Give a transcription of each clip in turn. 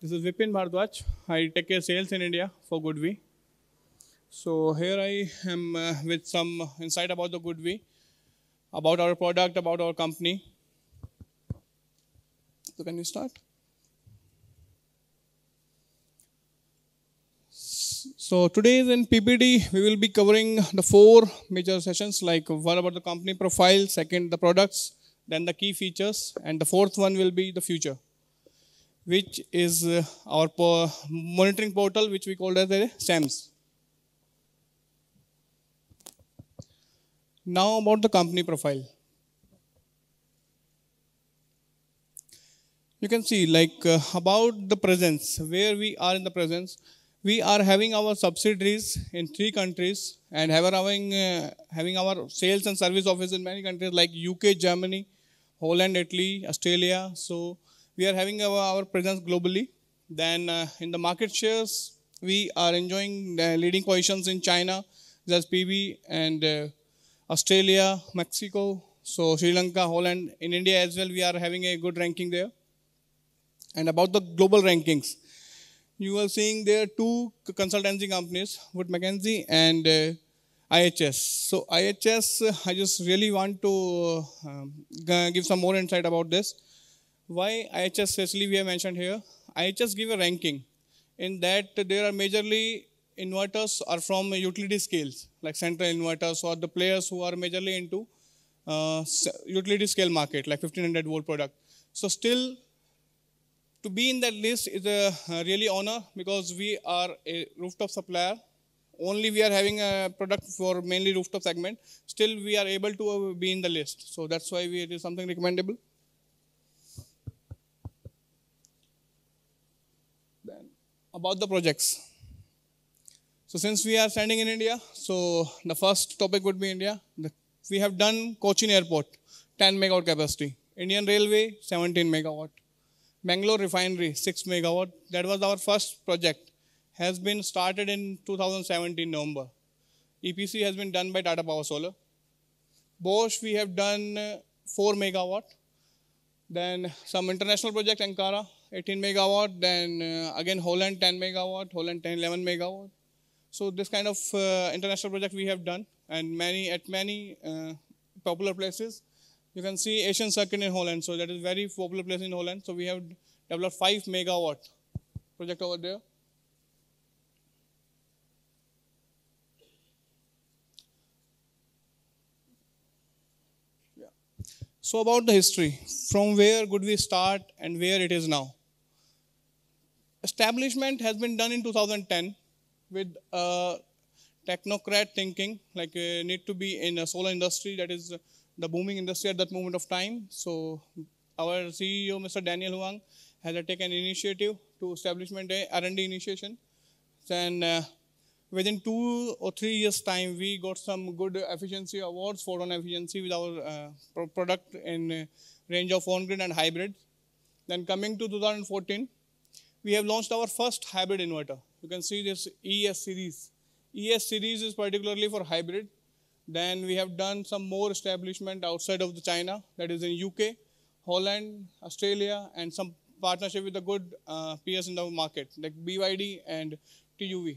This is Vipin Bhardwaj. I take care sales in India for Goodwe. So here I am uh, with some insight about the Goodwe, about our product, about our company. So can you start? So today in PPD, we will be covering the four major sessions like one about the company profile, second the products, then the key features, and the fourth one will be the future which is uh, our monitoring portal, which we called as the SAMS. Now about the company profile. You can see like uh, about the presence, where we are in the presence. We are having our subsidiaries in three countries and having, uh, having our sales and service office in many countries like UK, Germany, Holland, Italy, Australia. So we are having our, our presence globally. Then uh, in the market shares, we are enjoying leading positions in China, that's PB, and uh, Australia, Mexico, so Sri Lanka, Holland. In India as well, we are having a good ranking there. And about the global rankings, you are seeing there are two consultancy companies, Wood Mackenzie and uh, IHS. So IHS, I just really want to uh, give some more insight about this. Why IHS specially we have mentioned here? IHS give a ranking in that there are majorly inverters are from utility scales, like central inverters or the players who are majorly into uh, utility scale market, like 1500 volt product. So still, to be in that list is a really honor because we are a rooftop supplier. Only we are having a product for mainly rooftop segment. Still, we are able to uh, be in the list. So that's why we, it is something recommendable. about the projects. So since we are standing in India, so the first topic would be India. The, we have done Cochin Airport, 10 megawatt capacity. Indian Railway, 17 megawatt. Bangalore Refinery, 6 megawatt. That was our first project. Has been started in 2017 November. EPC has been done by Tata Power Solar. Bosch, we have done uh, 4 megawatt. Then some international project, Ankara, 18 megawatt, then uh, again Holland 10 megawatt, Holland 10, 11 megawatt. So this kind of uh, international project we have done and many at many uh, popular places. You can see Asian Circuit in Holland, so that is very popular place in Holland. So we have developed 5 megawatt project over there. Yeah. So about the history, from where could we start and where it is now? establishment has been done in 2010 with uh, technocrat thinking, like uh, need to be in a solar industry that is uh, the booming industry at that moment of time. So our CEO, Mr. Daniel Huang, has uh, taken initiative to establishment a R&D initiation. Then uh, within two or three years time, we got some good efficiency awards for on efficiency with our uh, pro product in uh, range of on-grid and hybrid. Then coming to 2014, we have launched our first hybrid inverter. You can see this ES series. ES series is particularly for hybrid. Then we have done some more establishment outside of the China, that is in UK, Holland, Australia, and some partnership with the good uh, peers in the market, like BYD and TUV.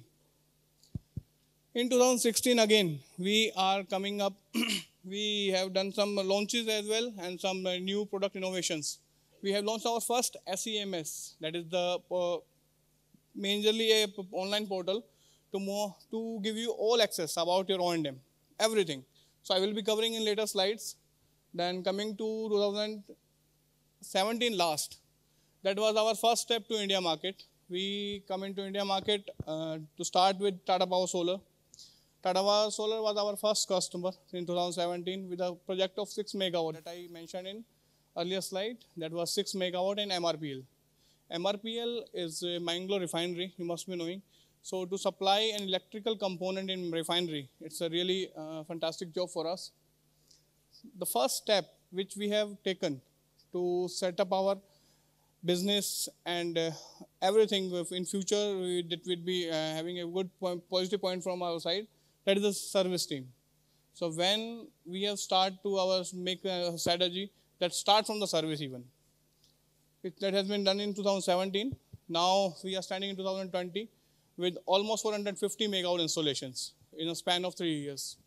In 2016 again, we are coming up, we have done some launches as well and some uh, new product innovations we have launched our first SEMS, that is the uh, mainly a online portal to more to give you all access about your O&M, everything. So I will be covering in later slides. Then coming to 2017 last, that was our first step to India market. We come into India market uh, to start with Tata Power Solar. Tata Power Solar was our first customer in 2017 with a project of 6 megawatt that I mentioned in earlier slide that was 6 megawatt in MRPL. MRPL is a Mangalore refinery, you must be knowing. So to supply an electrical component in refinery, it's a really uh, fantastic job for us. The first step which we have taken to set up our business and uh, everything in future we, that would be uh, having a good point, positive point from our side, that is the service team. So when we have started to our make a strategy that start from the service even. It, that has been done in 2017. Now we are standing in 2020 with almost 450 megawatt installations in a span of three years.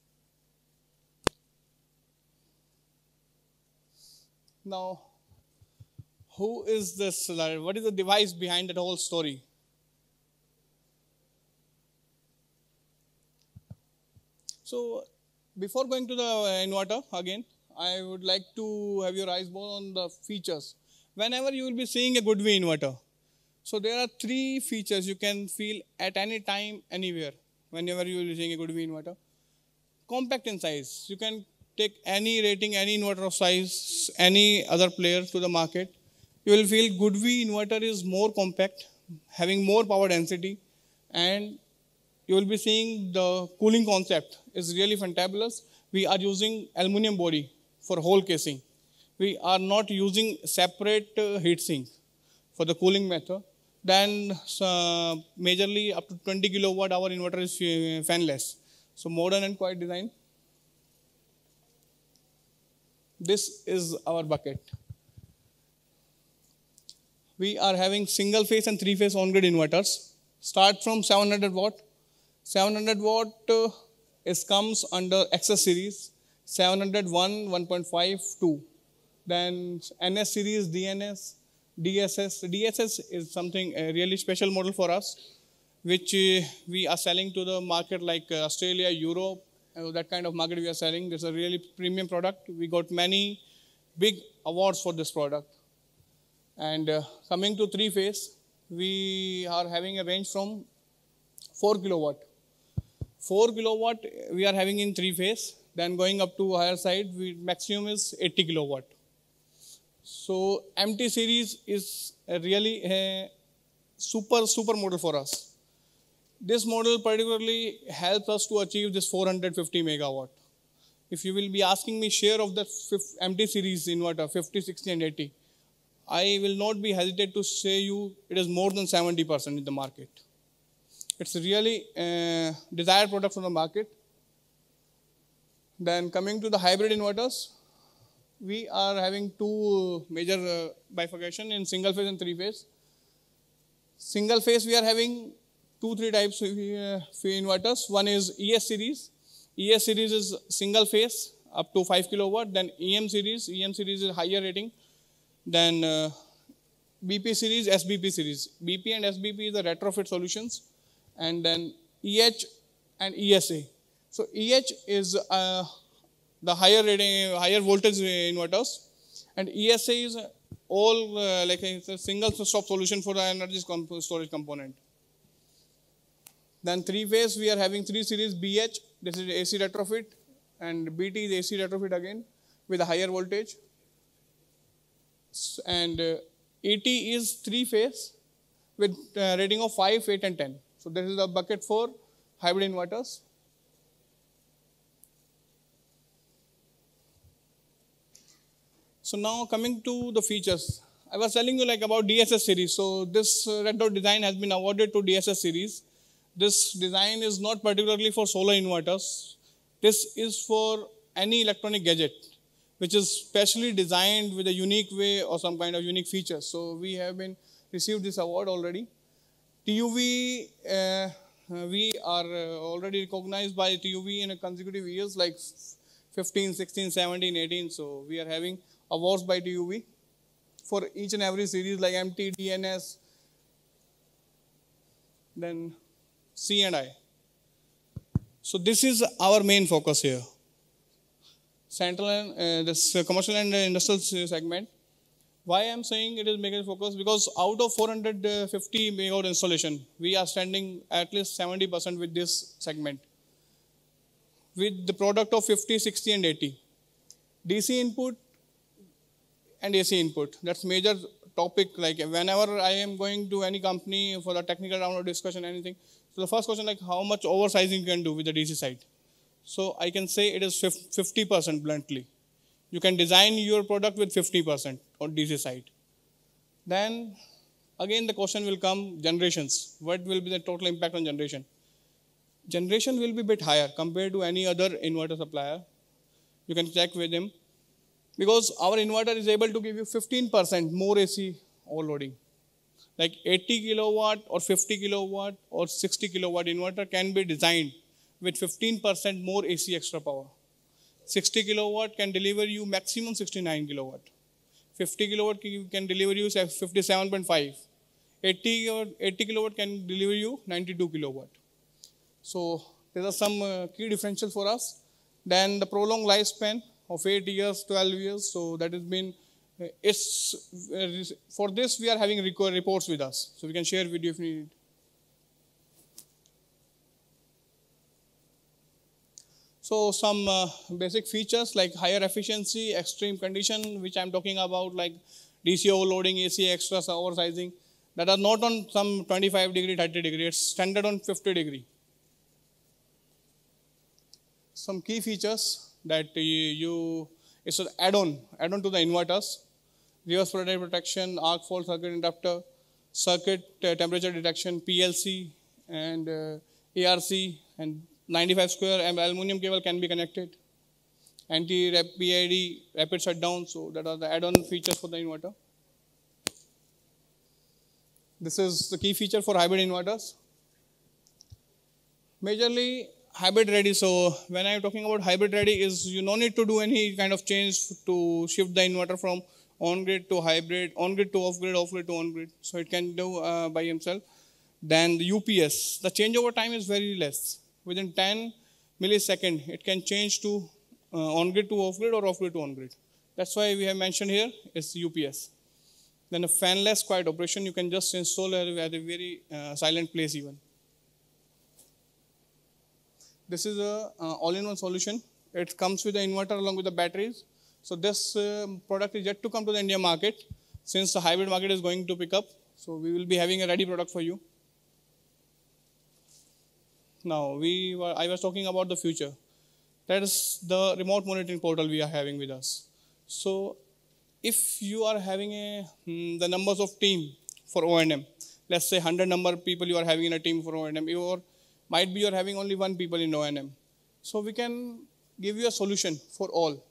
Now, who is this? What is the device behind that whole story? So, before going to the inverter again, I would like to have your eyes more on the features. Whenever you will be seeing a Goodwin inverter, so there are three features you can feel at any time, anywhere, whenever you will be seeing a Goodwin inverter. Compact in size. You can take any rating, any inverter of size, any other player to the market. You will feel Goodwin inverter is more compact, having more power density, and you will be seeing the cooling concept is really fantabulous. We are using aluminum body for whole casing. We are not using separate uh, heat sink for the cooling method. Then uh, majorly up to 20 kilowatt hour inverter is uh, fanless. So modern and quiet design. This is our bucket. We are having single phase and three phase on-grid inverters. Start from 700 watt. 700 watt uh, is comes under access series 701, 1.5, 2. Then NS series, DNS, DSS. DSS is something really special model for us, which uh, we are selling to the market like uh, Australia, Europe, uh, that kind of market we are selling. It's a really premium product. We got many big awards for this product. And uh, coming to three phase, we are having a range from 4 kilowatt. 4 kilowatt we are having in three phase. Then going up to higher side, we, maximum is 80 kilowatt. So MT series is a really a super, super model for us. This model particularly helps us to achieve this 450 megawatt. If you will be asking me share of the MT series inverter, 50, 60 and 80, I will not be hesitant to say you it is more than 70% in the market. It's really a desired product from the market. Then coming to the hybrid inverters, we are having two major uh, bifurcation in single phase and three phase. Single phase, we are having two, three types of uh, inverters. One is ES series. ES series is single phase up to 5 kilowatt. Then EM series, EM series is higher rating. Then uh, BP series, SBP series. BP and SBP is the retrofit solutions. And then EH and ESA. So EH is uh, the higher rating, higher voltage inverters, and ESA is all uh, like a, a single stop solution for the energy storage component. Then three phase, we are having three series BH, this is AC retrofit, and BT is AC retrofit again with a higher voltage. And uh, ET is three phase with uh, rating of 5, 8 and 10. So this is the bucket for hybrid inverters. So now coming to the features. I was telling you like about DSS series. So this red dot design has been awarded to DSS series. This design is not particularly for solar inverters. This is for any electronic gadget which is specially designed with a unique way or some kind of unique feature. So we have been received this award already. TUV, uh, uh, we are uh, already recognized by TUV in consecutive years like 15, 16, 17, 18. So we are having awards by DUV for each and every series like MT, DNS, then C and I. So this is our main focus here. Central and uh, this uh, commercial and industrial segment. Why I'm saying it is making focus because out of 450 megawatt installation, we are standing at least 70% with this segment. With the product of 50, 60 and 80. DC input and AC input. That's major topic. Like whenever I am going to any company for the technical round or discussion, anything. So the first question, like how much oversizing you can do with the DC side? So I can say it is 50% bluntly. You can design your product with 50% on DC side. Then again the question will come generations. What will be the total impact on generation? Generation will be bit higher compared to any other inverter supplier. You can check with him because our inverter is able to give you 15% more AC overloading. Like 80 kilowatt or 50 kilowatt or 60 kilowatt inverter can be designed with 15% more AC extra power. 60 kilowatt can deliver you maximum 69 kilowatt. 50 kilowatt can deliver you 57.5. 80, 80 kilowatt can deliver you 92 kilowatt. So there are some uh, key differentials for us. Then the prolonged lifespan, of 8 years, 12 years. So that has been, uh, it's, uh, for this we are having reports with us. So we can share video if needed. So some uh, basic features like higher efficiency, extreme condition, which I'm talking about like DC overloading, AC extra oversizing, that are not on some 25 degree, 30 degree, it's standard on 50 degree. Some key features, that you it's an add-on, add-on to the inverters, reverse polarity protection, arc fault circuit interrupter, circuit uh, temperature detection, PLC, and uh, ARC, and 95 square aluminum cable can be connected. Anti-PID, rapid shutdown, so that are the add-on features for the inverter. This is the key feature for hybrid inverters. Majorly, hybrid ready so when i'm talking about hybrid ready is you no need to do any kind of change to shift the inverter from on grid to hybrid on grid to off grid off grid to on grid so it can do uh, by himself then the ups the changeover time is very less within 10 millisecond it can change to uh, on grid to off grid or off grid to on grid that's why we have mentioned here is ups then a fanless quiet operation you can just install at a very uh, silent place even this is a uh, all-in-one solution. It comes with the inverter along with the batteries. So this uh, product is yet to come to the India market since the hybrid market is going to pick up. So we will be having a ready product for you. Now, we were, I was talking about the future. That is the remote monitoring portal we are having with us. So if you are having a, hmm, the numbers of team for O&M, let's say 100 number people you are having in a team for O&M, your might be you're having only one people in O&M. So we can give you a solution for all.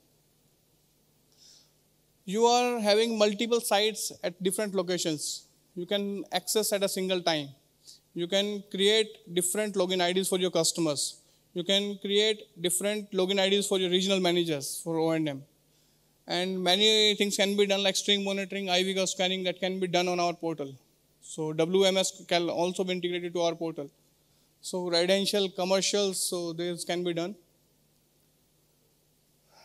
You are having multiple sites at different locations. You can access at a single time. You can create different login IDs for your customers. You can create different login IDs for your regional managers for O&M. And many things can be done like string monitoring, IV scanning that can be done on our portal. So WMS can also be integrated to our portal. So residential, commercials, so this can be done.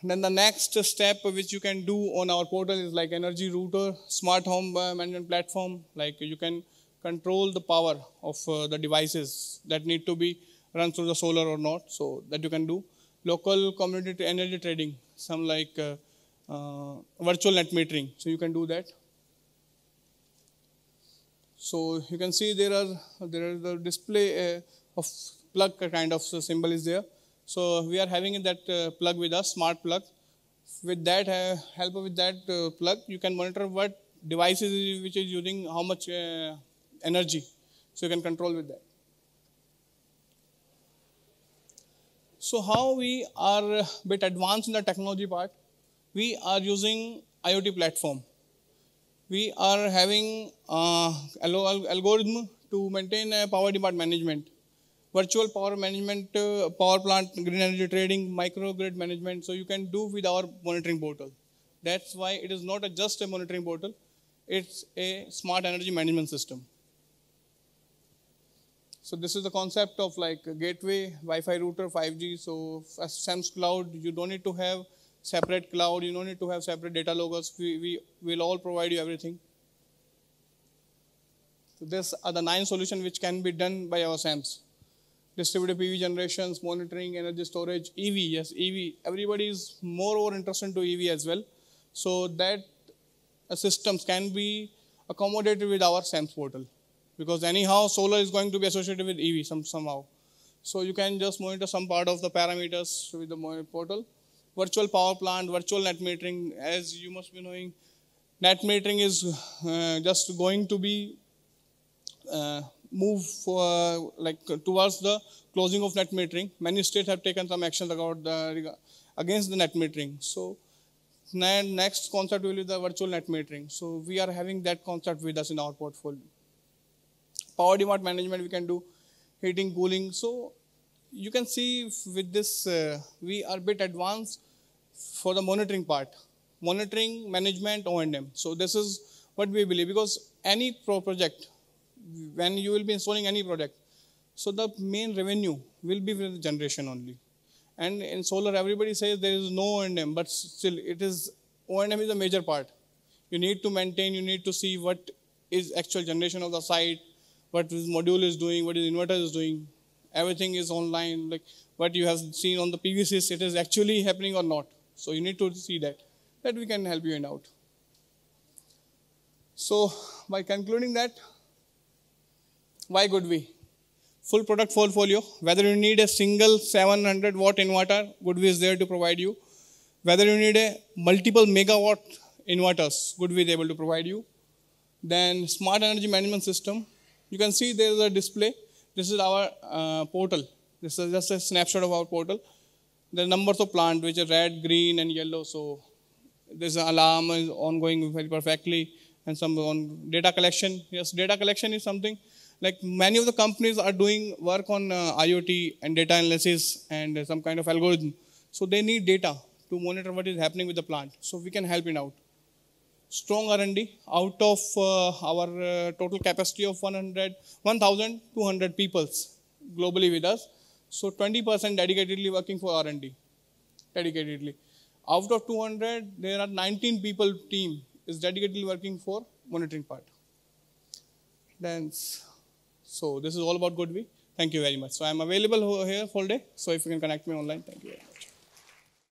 Then the next step which you can do on our portal is like energy router, smart home uh, management platform. Like you can control the power of uh, the devices that need to be run through the solar or not. So that you can do. Local community energy trading, some like uh, uh, virtual net metering. So you can do that. So you can see there are there are the display uh, of plug kind of symbol is there. So we are having that uh, plug with us, smart plug. With that uh, help with that uh, plug, you can monitor what devices which is using how much energy. So you can control with that. So how we are a bit advanced in the technology part, we are using IoT platform. We are having uh, algorithm to maintain power demand management virtual power management, uh, power plant, green energy trading, microgrid management. So you can do with our monitoring portal. That's why it is not a just a monitoring portal. It's a smart energy management system. So this is the concept of like gateway, Wi-Fi router, 5G. So SAMS cloud, you don't need to have separate cloud. You don't need to have separate data loggers. We, we will all provide you everything. So these are the nine solutions which can be done by our SAMS distributed PV generations, monitoring, energy storage, EV, yes, EV. Everybody is more or interested to EV as well. So that uh, systems can be accommodated with our SAMS portal because anyhow solar is going to be associated with EV some, somehow. So you can just monitor some part of the parameters with the portal. Virtual power plant, virtual net metering, as you must be knowing, net metering is uh, just going to be uh, move for, like towards the closing of net metering. Many states have taken some actions the, against the net metering. So next concept will be the virtual net metering. So we are having that concept with us in our portfolio. Power demand management we can do, heating, cooling. So you can see with this uh, we are a bit advanced for the monitoring part. Monitoring, management, O&M. So this is what we believe because any pro project when you will be installing any product. So the main revenue will be with generation only. And in solar, everybody says there is no O&M, but still it is, O&M is a major part. You need to maintain, you need to see what is actual generation of the site, what this module is doing, what is inverter is doing. Everything is online, like what you have seen on the PVCs, it is actually happening or not. So you need to see that, that we can help you in out. So by concluding that, why would we? Full product portfolio. Whether you need a single 700 watt inverter, Goodwe is there to provide you. Whether you need a multiple megawatt inverters, Goodwe is able to provide you. Then smart energy management system. You can see there is a display. This is our uh, portal. This is just a snapshot of our portal. The numbers of plant, which are red, green, and yellow. So there's an alarm is ongoing very perfectly, and some on data collection. Yes, data collection is something like many of the companies are doing work on uh, IoT and data analysis and some kind of algorithm. So they need data to monitor what is happening with the plant. So we can help it out. Strong R&D out of uh, our uh, total capacity of 100, 1,200 people globally with us. So 20% dedicatedly working for R&D, dedicatedly. Out of 200, there are 19 people team is dedicatedly working for monitoring part. Then so this is all about Goodwe. Thank you very much. So I'm available here whole day. So if you can connect me online, thank you.